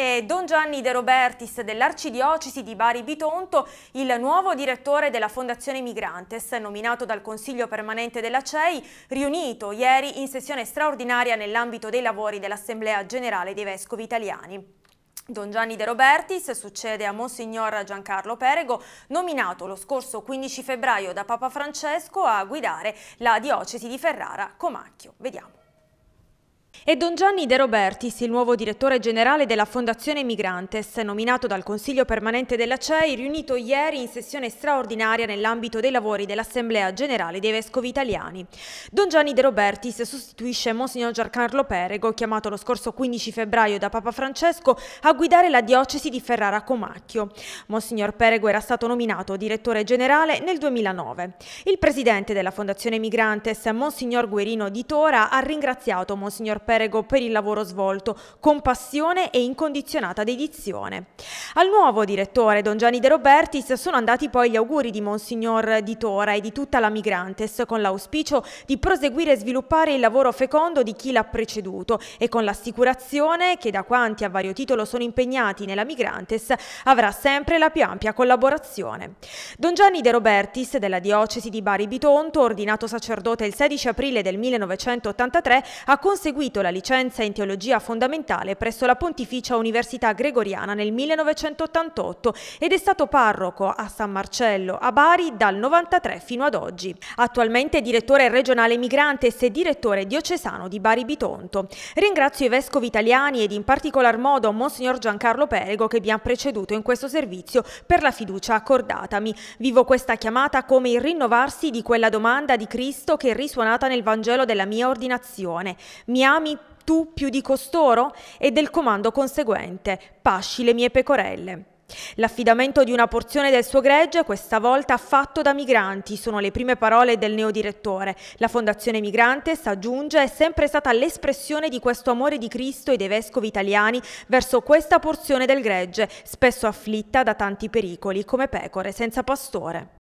e Don Gianni De Robertis dell'Arcidiocesi di Bari Bitonto, il nuovo direttore della Fondazione Migrantes, nominato dal Consiglio Permanente della CEI, riunito ieri in sessione straordinaria nell'ambito dei lavori dell'Assemblea Generale dei Vescovi Italiani. Don Gianni De Robertis succede a Monsignor Giancarlo Perego, nominato lo scorso 15 febbraio da Papa Francesco a guidare la diocesi di Ferrara Comacchio. Vediamo. E Don Gianni De Robertis, il nuovo direttore generale della Fondazione Migrantes, nominato dal Consiglio permanente della CEI, riunito ieri in sessione straordinaria nell'ambito dei lavori dell'Assemblea Generale dei Vescovi Italiani. Don Gianni De Robertis sostituisce Monsignor Giancarlo Perego, chiamato lo scorso 15 febbraio da Papa Francesco a guidare la diocesi di Ferrara Comacchio. Monsignor Perego era stato nominato direttore generale nel 2009. Il presidente della Fondazione Migrantes, Monsignor Guerino di Tora, ha ringraziato Monsignor Perego Perego per il lavoro svolto, con passione e incondizionata dedizione. Al nuovo direttore Don Gianni De Robertis sono andati poi gli auguri di Monsignor Di Tora e di tutta la Migrantes con l'auspicio di proseguire e sviluppare il lavoro fecondo di chi l'ha preceduto e con l'assicurazione che da quanti a vario titolo sono impegnati nella Migrantes avrà sempre la più ampia collaborazione. Don Gianni De Robertis della diocesi di Bari Bitonto, ordinato sacerdote il 16 aprile del 1983, ha conseguito conseguito la licenza in teologia fondamentale presso la Pontificia Università Gregoriana nel 1988 ed è stato parroco a San Marcello a Bari dal 1993 fino ad oggi. Attualmente è direttore regionale Migrantes e direttore diocesano di Bari Bitonto. Ringrazio i vescovi italiani ed in particolar modo Monsignor Giancarlo Perego che mi ha preceduto in questo servizio per la fiducia accordatami. Vivo questa chiamata come il rinnovarsi di quella domanda di Cristo che è risuonata nel Vangelo della mia ordinazione. Mi ami tu più di costoro e del comando conseguente, pasci le mie pecorelle. L'affidamento di una porzione del suo gregge, questa volta fatto da migranti, sono le prime parole del neodirettore. La Fondazione Migrantes, aggiunge, è sempre stata l'espressione di questo amore di Cristo e dei vescovi italiani verso questa porzione del gregge, spesso afflitta da tanti pericoli, come pecore senza pastore.